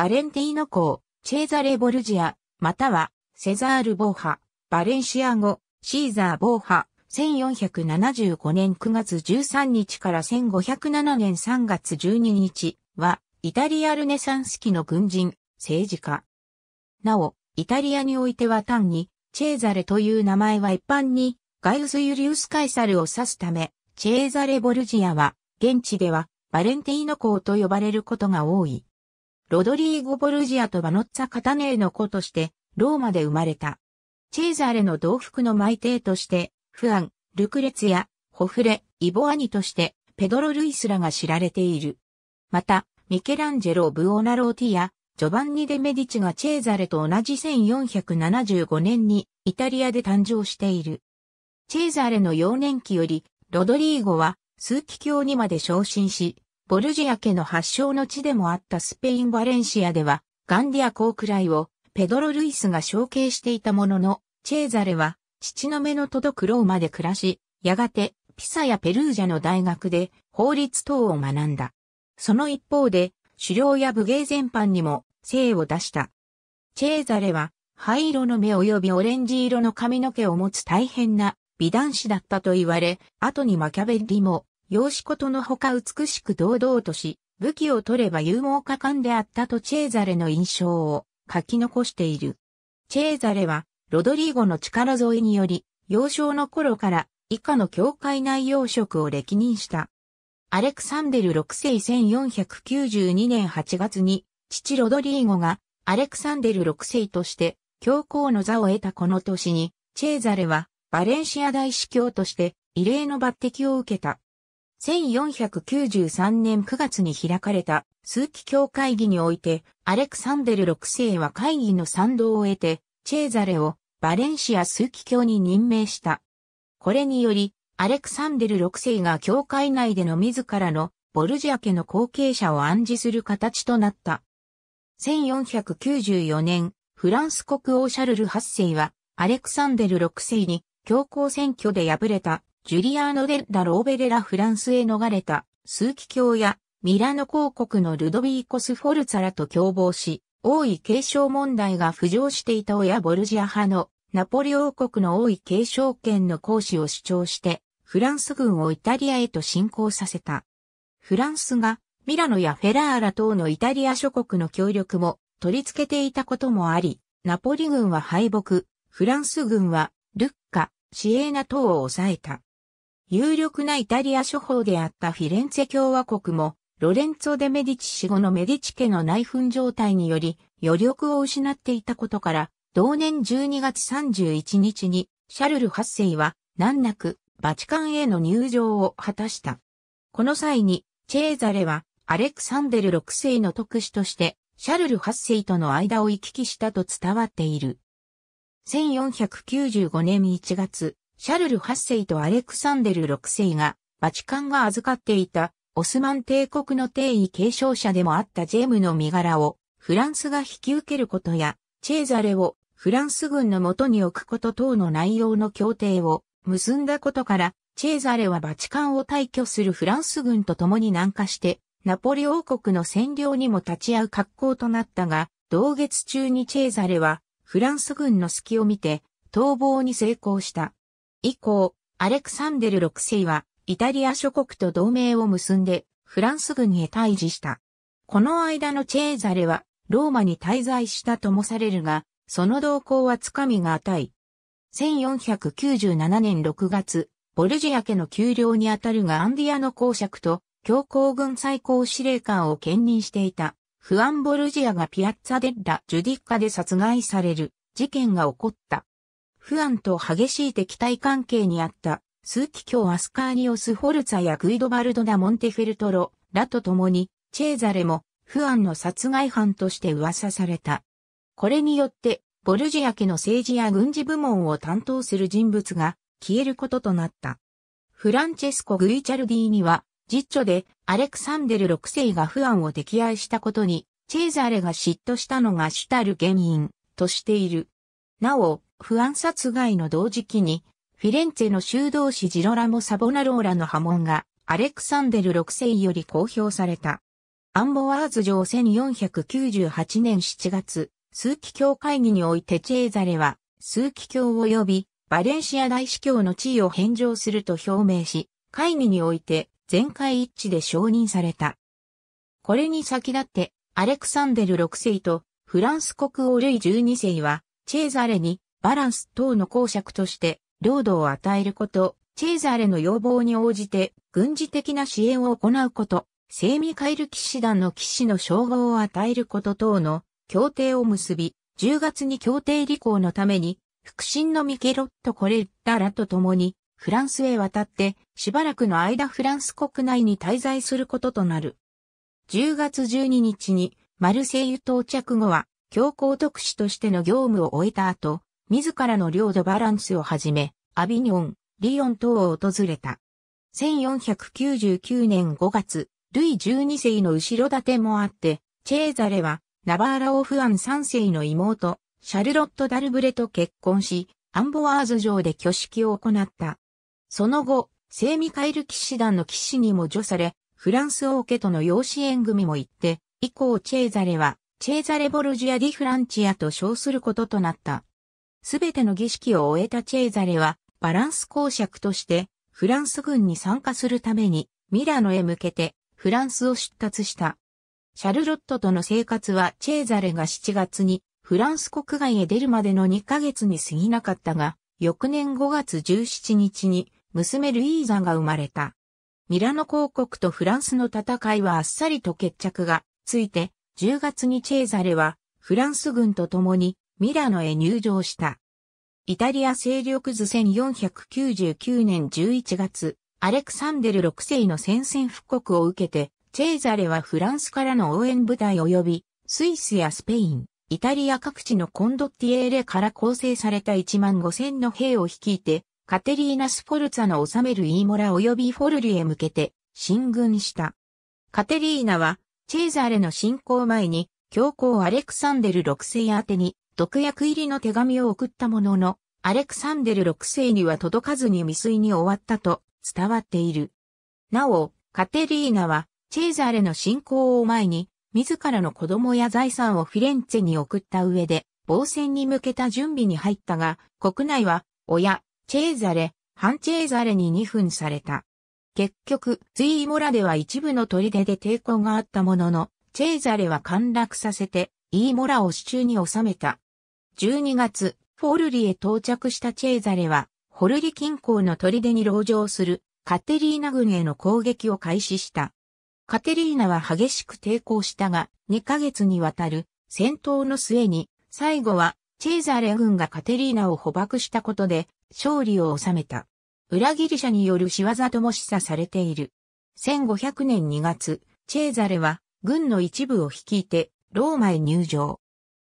バレンティーノ公、チェーザレ・ボルジア、または、セザール・ボーハ、バレンシア語、シーザー・ボーハ、1475年9月13日から1507年3月12日は、イタリアルネサンス期の軍人、政治家。なお、イタリアにおいては単に、チェーザレという名前は一般に、ガイウス・ユリウス・カイサルを指すため、チェーザレ・ボルジアは、現地では、バレンティーノ公と呼ばれることが多い。ロドリーゴ・ボルジアとバノッツァ・カタネーの子として、ローマで生まれた。チェーザーレの同服の埋帝として、フアン、ルクレツや、ホフレ、イボアニとして、ペドロ・ルイスらが知られている。また、ミケランジェロ・ブオナローティや、ジョバンニ・デ・メディチがチェーザーレと同じ1475年にイタリアで誕生している。チェーザーレの幼年期より、ロドリーゴは、数奇教にまで昇進し、ボルジア家の発祥の地でもあったスペイン・バレンシアでは、ガンディアークライをペドロ・ルイスが承継していたものの、チェーザレは父の目の届くローマで暮らし、やがてピサやペルージャの大学で法律等を学んだ。その一方で、狩猟や武芸全般にも精を出した。チェーザレは灰色の目及びオレンジ色の髪の毛を持つ大変な美男子だったと言われ、後にマキャベリも養子ことのほか美しく堂々とし、武器を取れば勇猛果敢であったとチェーザレの印象を書き残している。チェーザレは、ロドリーゴの力添えにより、幼少の頃から以下の教会内容職を歴任した。アレクサンデル6世1492年8月に、父ロドリーゴがアレクサンデル6世として教皇の座を得たこの年に、チェーザレはバレンシア大司教として異例の抜擢を受けた。1493年9月に開かれた数奇教会議において、アレクサンデル6世は会議の賛同を得て、チェーザレをバレンシア数奇教に任命した。これにより、アレクサンデル6世が教会内での自らのボルジア家の後継者を暗示する形となった。1494年、フランス国王シャルル8世は、アレクサンデル6世に教皇選挙で敗れたジュリアーノ・デッダ・ローベレラ・フランスへ逃れた、枢機卿や、ミラノ公国のルドビーコス・フォルツァラと共謀し、王位継承問題が浮上していた親ボルジア派のナポリ王国の王位継承権の行使を主張して、フランス軍をイタリアへと侵攻させた。フランスがミラノやフェラーラ等のイタリア諸国の協力も取り付けていたこともあり、ナポリ軍は敗北、フランス軍はルッカ、シエーナ等を抑えた。有力なイタリア諸法であったフィレンツェ共和国も、ロレンツォ・デ・メディチ死後のメディチ家の内紛状態により、余力を失っていたことから、同年12月31日に、シャルル8世は、難なく、バチカンへの入場を果たした。この際に、チェーザレは、アレクサンデル6世の特使として、シャルル8世との間を行き来したと伝わっている。1495年1月、シャルル8世とアレクサンデル6世が、バチカンが預かっていた、オスマン帝国の帝位継承者でもあったジェームの身柄を、フランスが引き受けることや、チェーザレをフランス軍の元に置くこと等の内容の協定を結んだことから、チェーザレはバチカンを退去するフランス軍と共に南下して、ナポリ王国の占領にも立ち会う格好となったが、同月中にチェーザレは、フランス軍の隙を見て、逃亡に成功した。以降、アレクサンデル6世は、イタリア諸国と同盟を結んで、フランス軍へ退治した。この間のチェーザレは、ローマに滞在したともされるが、その動向はつかみがたい。1497年6月、ボルジア家の丘陵にあたるがアンディアの公爵と、強行軍最高司令官を兼任していた、フアン・ボルジアがピアッツァ・デッラ・ジュディッカで殺害される事件が起こった。不安と激しい敵対関係にあった、数奇卿アスカーニオス・ホルツァやグイドバルド・ダ・モンテフェルトロらと共に、チェーザレも不安の殺害犯として噂された。これによって、ボルジア家の政治や軍事部門を担当する人物が消えることとなった。フランチェスコ・グイチャルディーには、実著でアレクサンデル6世が不安を溺愛したことに、チェーザレが嫉妬したのが主たる原因としている。なお、不安殺害の同時期に、フィレンツェの修道士ジロラモ・サボナローラの波紋が、アレクサンデル6世より公表された。アンボワーズ城1498年7月、数奇教会議においてチェーザレは、数奇教及び、バレンシア大司教の地位を返上すると表明し、会議において全会一致で承認された。これに先立って、アレクサンデル6世とフランス国王ルイ12世は、チェーザレにバランス等の公爵として、領土を与えること、チェーザーレの要望に応じて、軍事的な支援を行うこと、セイミカイル騎士団の騎士の称号を与えること等の協定を結び、10月に協定履行のために、腹心のミケロット・コレッタらと共に、フランスへ渡って、しばらくの間フランス国内に滞在することとなる。10月12日に、マルセイユ到着後は、教皇特使としての業務を終えた後、自らの領土バランスをはじめ、アビニョン、リヨン等を訪れた。1499年5月、ルイ12世の後ろ盾もあって、チェーザレは、ナバーラオフアン3世の妹、シャルロット・ダルブレと結婚し、アンボワーズ城で挙式を行った。その後、聖ミカエル騎士団の騎士にも除され、フランス王家との養子縁組も行って、以降チェーザレは、チェーザレ・ボルジア・ディ・フランチアと称することとなった。すべての儀式を終えたチェーザレは、バランス公爵として、フランス軍に参加するために、ミラノへ向けて、フランスを出立した。シャルロットとの生活はチェーザレが7月にフランス国外へ出るまでの2ヶ月に過ぎなかったが、翌年5月17日に娘ルイーザが生まれた。ミラノ公国とフランスの戦いはあっさりと決着がついて、10月にチェーザレはフランス軍と共にミラノへ入場した。イタリア勢力図1499年11月、アレクサンデル6世の戦線復刻を受けて、チェーザレはフランスからの応援部隊及び、スイスやスペイン、イタリア各地のコンドッティエーレから構成された1万5千の兵を率いて、カテリーナ・スフォルツァの治めるイーモラ及びフォルリへ向けて進軍した。カテリーナは、チェーザレの侵攻前に、教皇アレクサンデル6世宛てに、毒薬入りの手紙を送ったものの、アレクサンデル6世には届かずに未遂に終わったと伝わっている。なお、カテリーナは、チェーザレの信仰を前に、自らの子供や財産をフィレンツェに送った上で、防戦に向けた準備に入ったが、国内は、親、チェーザレ、反チェーザレに2分された。結局、ツイーモラでは一部の砦で抵抗があったものの、チェーザレは陥落させて、イーモラを手中に収めた。12月、フォルリへ到着したチェーザレは、ホルリ近郊の砦に籠城するカテリーナ軍への攻撃を開始した。カテリーナは激しく抵抗したが、2ヶ月にわたる戦闘の末に、最後はチェーザレ軍がカテリーナを捕獲したことで勝利を収めた。裏切り者による仕業とも示唆されている。1500年2月、チェーザレは軍の一部を率いてローマへ入場。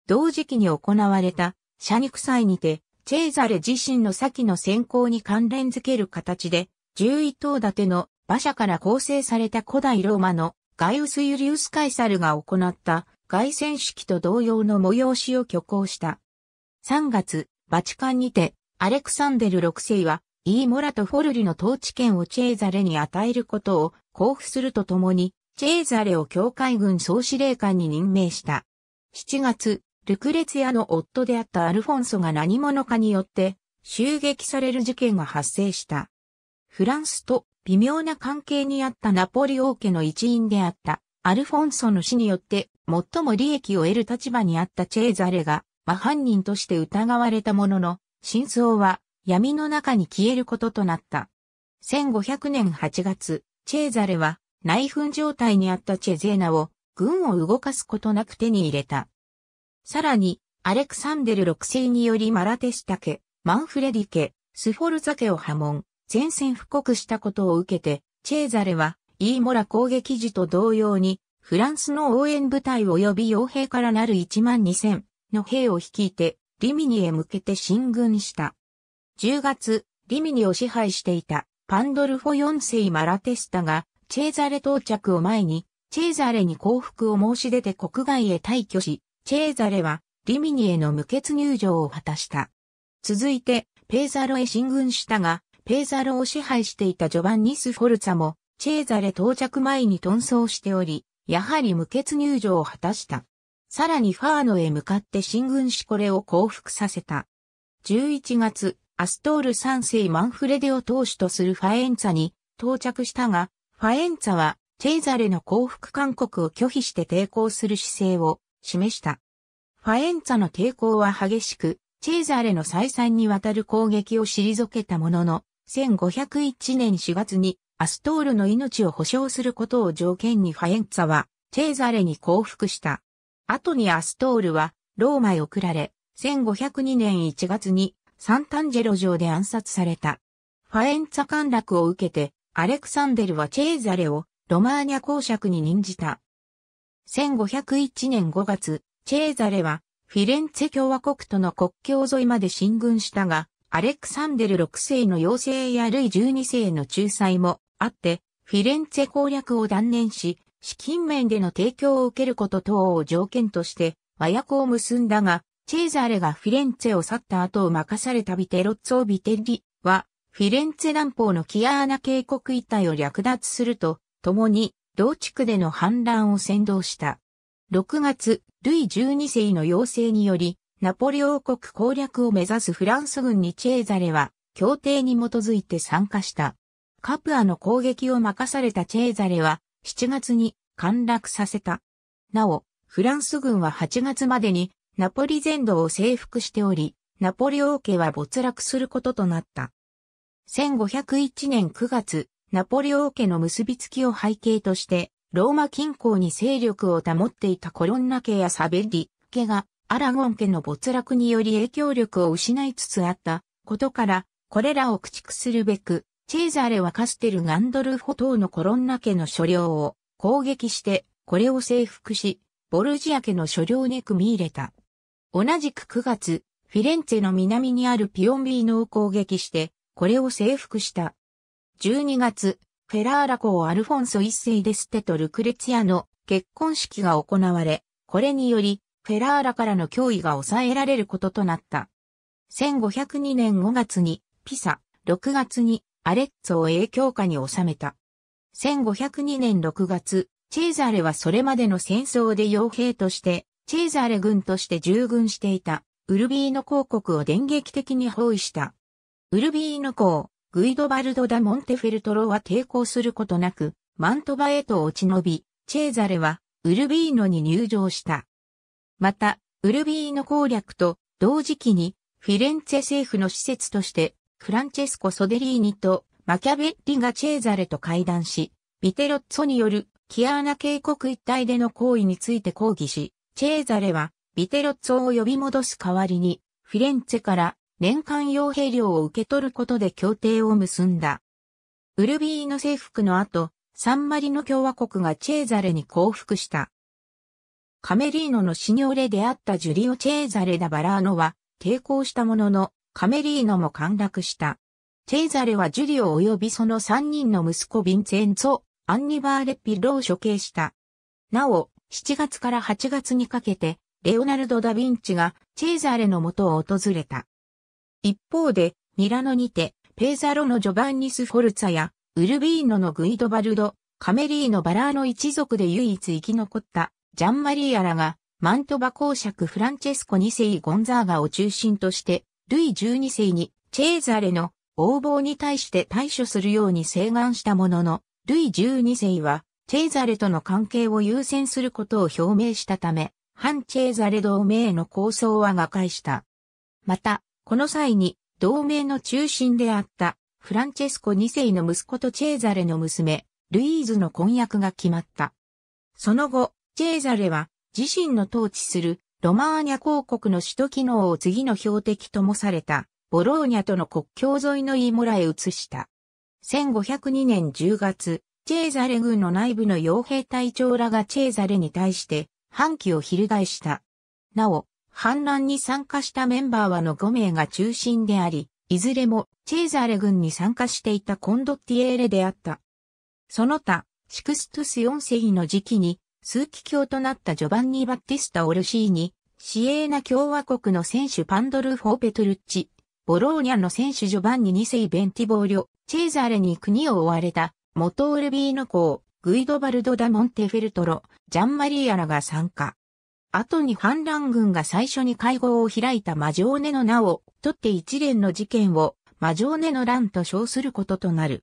同時期に行われた、社肉祭にて、チェーザレ自身の先の選考に関連づける形で、11頭立ての馬車から構成された古代ローマのガイウス・ユリウス・カイサルが行った凱旋式と同様の催しを挙行した。3月、バチカンにて、アレクサンデル6世は、イーモラとフォルリの統治権をチェーザレに与えることを交付するとともに、チェーザレを教会軍総司令官に任命した。7月、ルクレツィアの夫であったアルフォンソが何者かによって襲撃される事件が発生した。フランスと微妙な関係にあったナポリ王家の一員であったアルフォンソの死によって最も利益を得る立場にあったチェーザレが、真犯人として疑われたものの、真相は闇の中に消えることとなった。1500年8月、チェーザレは内紛状態にあったチェゼーナを軍を動かすことなく手に入れた。さらに、アレクサンデル6世によりマラテシタ家、マンフレディ家、スフォルザ家を破門、前線布告したことを受けて、チェーザレは、イーモラ攻撃時と同様に、フランスの応援部隊及び傭兵からなる1万2000の兵を率いて、リミニへ向けて進軍した。10月、リミニを支配していたパンドルフォ4世マラテスタが、チェーザレ到着を前に、チェーザレに降伏を申し出て国外へ退去し、チェーザレはリミニへの無血入場を果たした。続いて、ペーザロへ進軍したが、ペーザロを支配していたジョバンニス・フォルツァも、チェーザレ到着前に遁走しており、やはり無血入場を果たした。さらにファーノへ向かって進軍しこれを降伏させた。11月、アストール3世マンフレデを当主とするファエンツァに到着したが、ファエンツァはチェーザレの降伏勧告を拒否して抵抗する姿勢を示した。ファエンツァの抵抗は激しく、チェーザーレの再三にわたる攻撃を退けたものの、1501年4月にアストールの命を保証することを条件にファエンツァは、チェーザーレに降伏した。後にアストールは、ローマへ送られ、1502年1月にサンタンジェロ城で暗殺された。ファエンツァ陥落を受けて、アレクサンデルはチェーザレをロマーニャ公爵に任じた。1501年5月、チェーザレは、フィレンツェ共和国との国境沿いまで進軍したが、アレクサンデル6世の要請やルイ12世の仲裁もあって、フィレンツェ攻略を断念し、資金面での提供を受けること等を条件として、和訳を結んだが、チェーザレがフィレンツェを去った後を任されたビテロッツォ・ビテリは、フィレンツェ南方のキアーナ渓谷一帯を略奪すると、共に同地区での反乱を先導した。6月、ルイ12世の要請により、ナポレ王国攻略を目指すフランス軍にチェーザレは、協定に基づいて参加した。カプアの攻撃を任されたチェーザレは、7月に陥落させた。なお、フランス軍は8月までにナポリ全土を征服しており、ナポレ王家は没落することとなった。1501年9月、ナポレオ家の結びつきを背景として、ローマ近郊に勢力を保っていたコロンナ家やサベッリ家が、アラゴン家の没落により影響力を失いつつあったことから、これらを駆逐するべく、チェーザーレはカステル・ガンドルフォ等のコロンナ家の所領を攻撃して、これを征服し、ボルジア家の所領に組み入れた。同じく9月、フィレンツェの南にあるピオンビーノを攻撃して、これを征服した。12月、フェラーラ公アルフォンソ一世デステとルクレツィアの結婚式が行われ、これにより、フェラーラからの脅威が抑えられることとなった。1502年5月に、ピサ、6月に、アレッツを影響下に収めた。1502年6月、チェーザーレはそれまでの戦争で傭兵として、チェーザーレ軍として従軍していた、ウルビーノ公国を電撃的に包囲した。ウルビーノ公、グイドバルド・ダ・モンテフェルトロは抵抗することなく、マントバへと落ち延び、チェーザレはウルビーノに入場した。また、ウルビーノ攻略と同時期にフィレンツェ政府の施設としてフランチェスコ・ソデリーニとマキャベッリがチェーザレと会談し、ビテロッツォによるキアーナ渓谷一帯での行為について抗議し、チェーザレはビテロッツォを呼び戻す代わりにフィレンツェから年間傭兵料を受け取ることで協定を結んだ。ウルビーの征服の後、サンマリノ共和国がチェーザレに降伏した。カメリーノの死尿であったジュリオ・チェーザレ・ダ・バラーノは抵抗したものの、カメリーノも陥落した。チェーザレはジュリオ及びその3人の息子ヴィンツェンツォ、アンニバーレ・ピロを処刑した。なお、7月から8月にかけて、レオナルド・ダ・ヴィンチがチェーザレの元を訪れた。一方で、ミラノにて、ペーザロのジョバンニス・フォルツァや、ウルビーノのグイドバルド、カメリーノ・バラーの一族で唯一生き残ったジャンマリーアラが、マントバ公爵フランチェスコ2世ゴンザーガを中心として、ルイ12世にチェーザレの横暴に対して対処するように請願したものの、ルイ12世は、チェーザレとの関係を優先することを表明したため、反チェーザレ同盟の構想は瓦解した。また、この際に、同盟の中心であったフランチェスコ2世の息子とチェーザレの娘、ルイーズの婚約が決まった。その後、チェーザレは自身の統治するロマーニャ公国の首都機能を次の標的ともされたボローニャとの国境沿いのイモラへ移した。1502年10月、チェーザレ軍の内部の傭兵隊長らがチェーザレに対して反旗を翻した。なお、反乱に参加したメンバーはの5名が中心であり、いずれもチェーザーレ軍に参加していたコンドッティエーレであった。その他、シクストゥス4世の時期に、数奇教となったジョバンニ・バッティスタ・オルシーニ、シエーナ共和国の選手パンドルフォー・ペトルッチ、ボローニャの選手ジョバンニ2世ベンティボーリョ、チェーザーレに国を追われた、モトールビーノ公、グイドバルド・ダ・モンテフェルトロ、ジャンマリーアラが参加。後に反乱軍が最初に会合を開いた魔女ョネの名を取って一連の事件を魔女ョネの乱と称することとなる。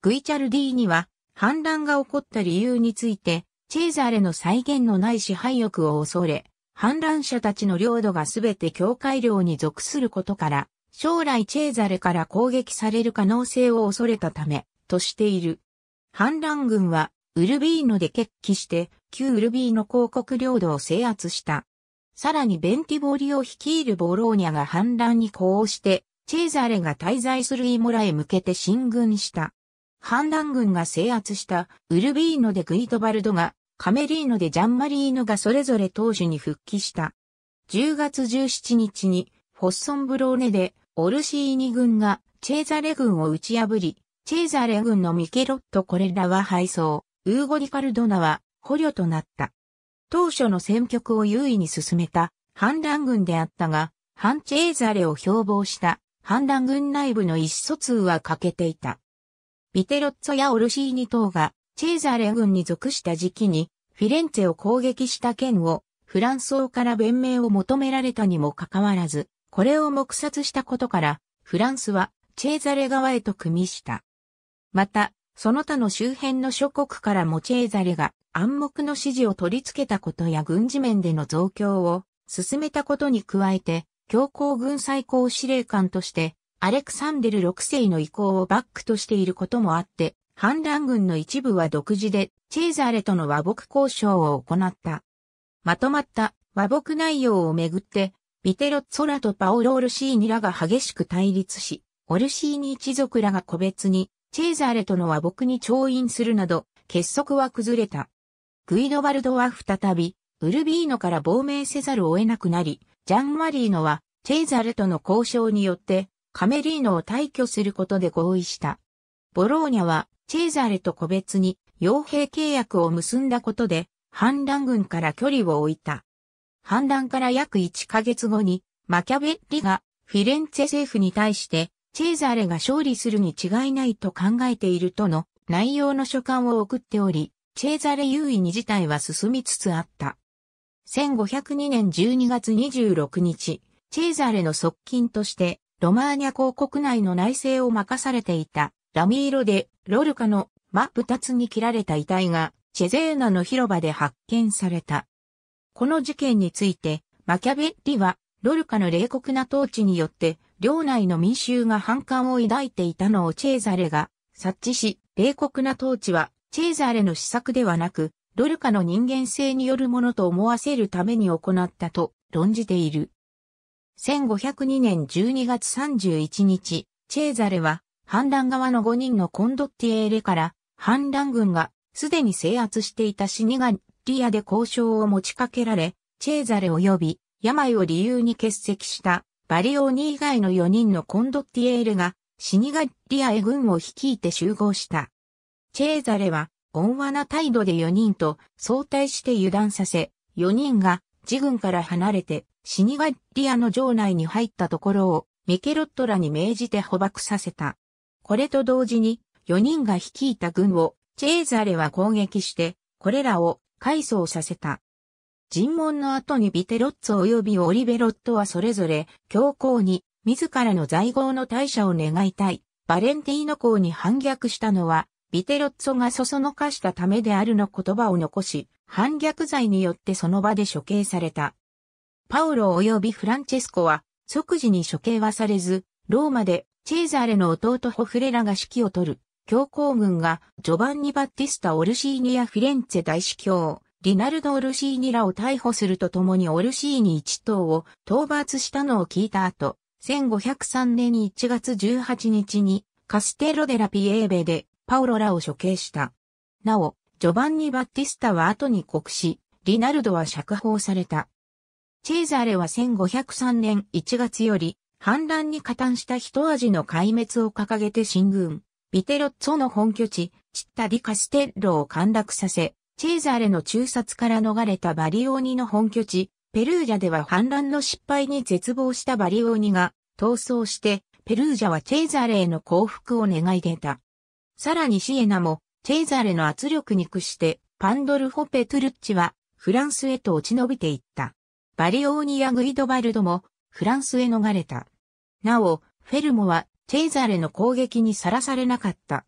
グイチャルディーには反乱が起こった理由について、チェーザーレの再現のない支配欲を恐れ、反乱者たちの領土がすべて境界領に属することから、将来チェーザレから攻撃される可能性を恐れたため、としている。反乱軍は、ウルビーノで決起して、旧ウルビーの広告領土を制圧した。さらにベンティボリを率いるボローニャが反乱に呼応して、チェーザーレが滞在するイモラへ向けて進軍した。反乱軍が制圧したウルビーノでグイトバルドが、カメリーノでジャンマリーノがそれぞれ当主に復帰した。10月17日に、フォッソンブローネで、オルシーニ軍がチェーザレ軍を打ち破り、チェーザレ軍のミケロットこれらは敗走、ウーゴリカルドナは捕虜となった。当初の戦局を優位に進めた反乱軍であったが、反チェーザレを標榜した反乱軍内部の意思疎通は欠けていた。ビテロッツォやオルシーニ等がチェーザレ軍に属した時期にフィレンツェを攻撃した件をフランス王から弁明を求められたにもかかわらず、これを黙殺したことから、フランスはチェーザレ側へと組みした。また、その他の周辺の諸国からモチェーザレが暗黙の指示を取り付けたことや軍事面での増強を進めたことに加えて、強行軍最高司令官として、アレクサンデル6世の意向をバックとしていることもあって、反乱軍の一部は独自で、チェーザレとの和睦交渉を行った。まとまった和睦内容をめぐって、ビテロッツォラとパオロ・オルシーニらが激しく対立し、オルシーニ一族らが個別にチェーザーレとの和睦に調印するなど、結束は崩れた。グイドバルドは再び、ウルビーノから亡命せざるを得なくなり、ジャンマリーノは、チェーザーレとの交渉によって、カメリーノを退去することで合意した。ボローニャは、チェーザーレと個別に、傭兵契約を結んだことで、反乱軍から距離を置いた。反乱から約1ヶ月後に、マキャベッリがフィレンツェ政府に対してチェーザーレが勝利するに違いないと考えているとの内容の書簡を送っており、チェーザーレ優位に事態は進みつつあった。1502年12月26日、チェーザーレの側近として、ロマーニャ公国内の内政を任されていた、ラミーロで、ロルカの真っ二つに切られた遺体が、チェゼーナの広場で発見された。この事件について、マキャベッリは、ロルカの冷酷な統治によって、領内の民衆が反感を抱いていたのをチェーザレが察知し、冷酷な統治はチェーザレの施策ではなく、ドルカの人間性によるものと思わせるために行ったと論じている。1502年12月31日、チェーザレは反乱側の5人のコンドッティエーレから反乱軍がすでに制圧していた死がリアで交渉を持ちかけられ、チェーザレ及び病を理由に欠席したバリオーニ以外の4人のコンドッティエールがシニガッリアへ軍を率いて集合した。チェーザレは温和な態度で4人と相対して油断させ、4人が自軍から離れてシニガッリアの城内に入ったところをミケロットらに命じて捕獲させた。これと同時に4人が率いた軍をチェーザレは攻撃して、これらを改装させた。尋問の後にビテロッツ及びオリベロットはそれぞれ、教皇に、自らの在合の大社を願いたい、バレンティーノ公に反逆したのは、ビテロッツォがそそのかしたためであるの言葉を残し、反逆罪によってその場で処刑された。パウロ及びフランチェスコは、即時に処刑はされず、ローマで、チェーザーレの弟ホフレラが指揮を取る、教皇軍が、ジョバンニ・バッティスタ・オルシーニア・フィレンツェ大司教、リナルド・オルシーニらを逮捕するとともにオルシーニ一党を討伐したのを聞いた後、1503年1月18日にカステロ・デ・ラ・ピエーベでパオロらを処刑した。なお、ジョバンニ・バッティスタは後に告し、リナルドは釈放された。チェーザーレは1503年1月より反乱に加担した一味の壊滅を掲げて進軍、ビテロッツォの本拠地、チッタ・ディ・カステッロを陥落させ、チェーザーレの中殺から逃れたバリオーニの本拠地、ペルージャでは反乱の失敗に絶望したバリオーニが逃走して、ペルージャはチェーザーレへの降伏を願い出た。さらにシエナも、チェーザーレの圧力に屈して、パンドルフォ・ペトゥルッチは、フランスへと落ち延びていった。バリオーニやグイドバルドも、フランスへ逃れた。なお、フェルモは、チェーザーレの攻撃にさらされなかった。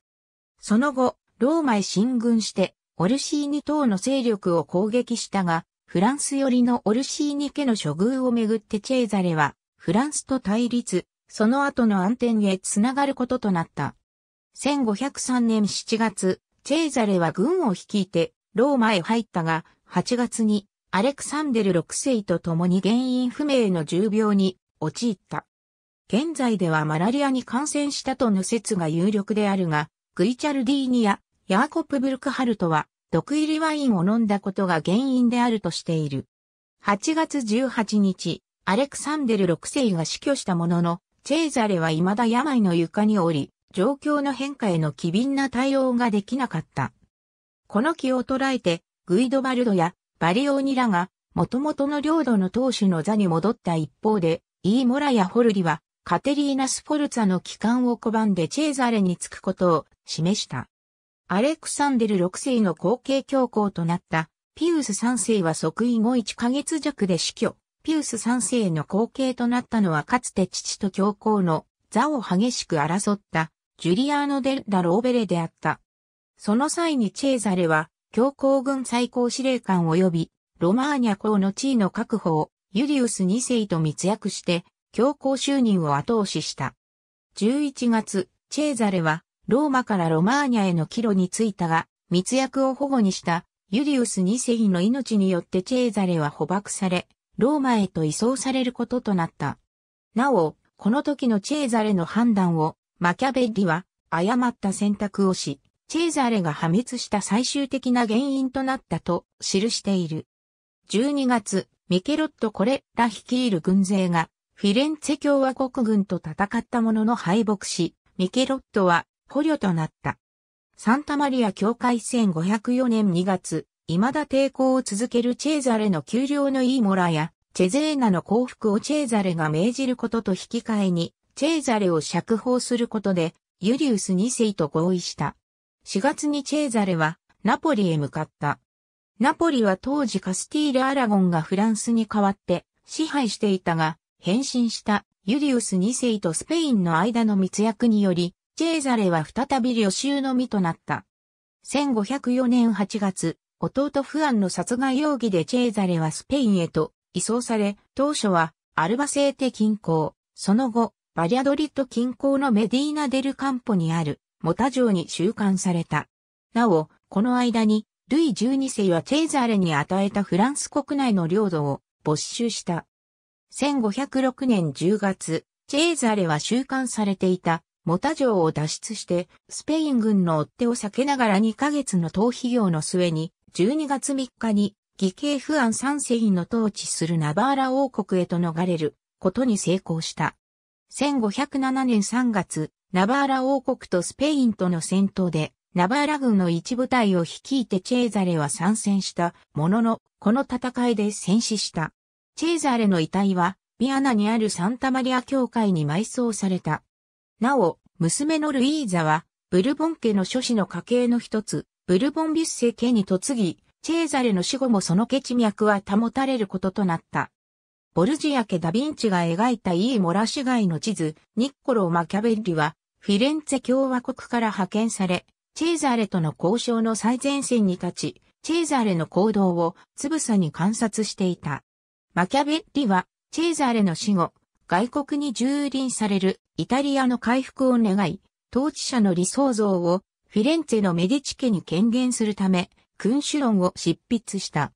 その後、ローマへ進軍して、オルシーニ等の勢力を攻撃したが、フランス寄りのオルシーニ家の処遇をめぐってチェーザレは、フランスと対立、その後の暗転へつながることとなった。1503年7月、チェーザレは軍を率いて、ローマへ入ったが、8月に、アレクサンデル6世と共に原因不明の重病に陥った。現在ではマラリアに感染したとの説が有力であるが、グリチャルディーニア、ヤーコップ・ブルクハルトは、毒入りワインを飲んだことが原因であるとしている。8月18日、アレクサンデル6世が死去したものの、チェーザレは未だ病の床におり、状況の変化への機敏な対応ができなかった。この気を捉えて、グイドバルドやバリオーニラが、元々の領土の当主の座に戻った一方で、イーモラやホルリは、カテリーナ・スフォルツァの帰還を拒んでチェーザレに着くことを示した。アレクサンデル6世の後継教皇となった、ピウス3世は即位後1ヶ月弱で死去。ピウス3世の後継となったのはかつて父と教皇の座を激しく争ったジュリアーノ・デッラ・ローベレであった。その際にチェーザレは教皇軍最高司令官及びロマーニャ公の地位の確保をユリウス2世と密約して教皇就任を後押しした。11月、チェーザレはローマからロマーニャへの帰路についたが、密約を保護にしたユリウス2世の命によってチェーザレは捕獲され、ローマへと移送されることとなった。なお、この時のチェーザレの判断をマキャベッリは誤った選択をし、チェーザレが破滅した最終的な原因となったと記している。12月、ミケロット・コレら率いる軍勢がフィレンツェ共和国軍と戦ったものの敗北し、ミケロットは捕虜となった。サンタマリア教会1504年2月、未だ抵抗を続けるチェーザレの給料のいいもらや、チェゼーナの幸福をチェーザレが命じることと引き換えに、チェーザレを釈放することで、ユリウス2世と合意した。4月にチェーザレは、ナポリへ向かった。ナポリは当時カスティール・アラゴンがフランスに代わって支配していたが、変身したユリウス2世とスペインの間の密約により、チェーザレは再び旅衆の身となった。1504年8月、弟フアンの殺害容疑でチェーザレはスペインへと移送され、当初はアルバセーテ近郊、その後、バリアドリッド近郊のメディーナ・デル・カンポにあるモタ城に収監された。なお、この間に、ルイ12世はチェーザレに与えたフランス国内の領土を没収した。1506年10月、チェーザレは収監されていたモタ城を脱出して、スペイン軍の追っ手を避けながら2ヶ月の逃避業の末に、12月3日に、義兄不安三世の統治するナバーラ王国へと逃れることに成功した。1507年3月、ナバーラ王国とスペインとの戦闘で、ナバーラ軍の一部隊を率いてチェーザレは参戦したものの、この戦いで戦死した。チェーザレの遺体は、ビアナにあるサンタマリア教会に埋葬された。なお、娘のルイーザは、ブルボン家の諸子の家系の一つ、ブルボンビュッセ家に嫁ぎ、チェーザレの死後もその血脈は保たれることとなった。ボルジア家ダヴィンチが描いたイーモラ市街の地図、ニッコロ・マキャベッリは、フィレンツェ共和国から派遣され、チェーザレとの交渉の最前線に立ち、チェーザレの行動をつぶさに観察していた。マキャベッリは、チェーザレの死後、外国に蹂躙されるイタリアの回復を願い、統治者の理想像をフィレンツェのメディチ家に権限するため、君主論を執筆した。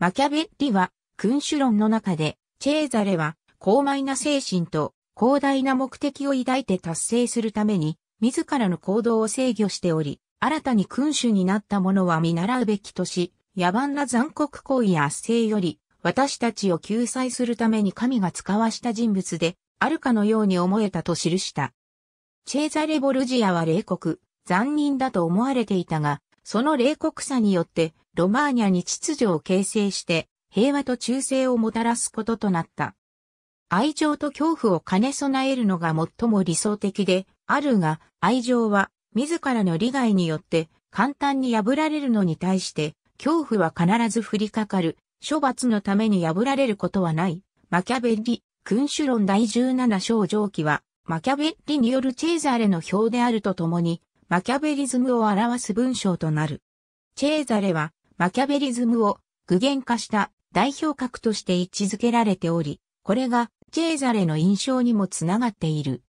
マキャベッリは君主論の中で、チェーザレは高邁な精神と広大な目的を抱いて達成するために、自らの行動を制御しており、新たに君主になった者は見習うべきとし、野蛮な残酷行為や圧政より、私たちを救済するために神が使わした人物で、あるかのように思えたと記した。チェーザレ・ボルジアは冷酷、残忍だと思われていたが、その冷酷さによって、ロマーニャに秩序を形成して、平和と忠誠をもたらすこととなった。愛情と恐怖を兼ね備えるのが最も理想的で、あるが、愛情は、自らの利害によって、簡単に破られるのに対して、恐怖は必ず降りかかる、処罰のために破られることはない。マキャベリ、君主論第17章上記は、マキャベリによるチェーザレの表であるとともに、マキャベリズムを表す文章となる。チェーザレは、マキャベリズムを具現化した代表格として位置づけられており、これがチェーザレの印象にもつながっている。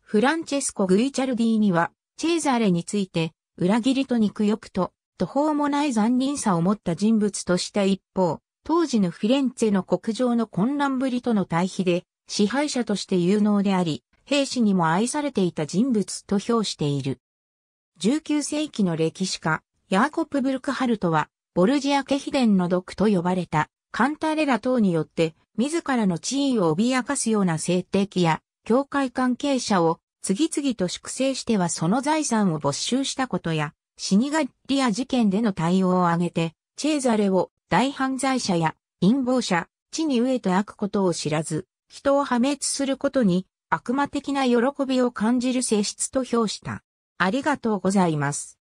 フランチェスコ・グイチャルディーには、チェーザレについて、裏切りと肉欲と、途方もない残忍さを持った人物とした一方、当時のフィレンツェの国情の混乱ぶりとの対比で、支配者として有能であり、兵士にも愛されていた人物と評している。19世紀の歴史家、ヤーコップ・ブルクハルトは、ボルジアケヒデンの毒と呼ばれた、カンタレラ等によって、自らの地位を脅かすような政敵や、教会関係者を、次々と粛清してはその財産を没収したことや、死にがりや事件での対応を挙げて、チェーザレを大犯罪者や陰謀者、地に飢えて悪ことを知らず、人を破滅することに悪魔的な喜びを感じる性質と評した。ありがとうございます。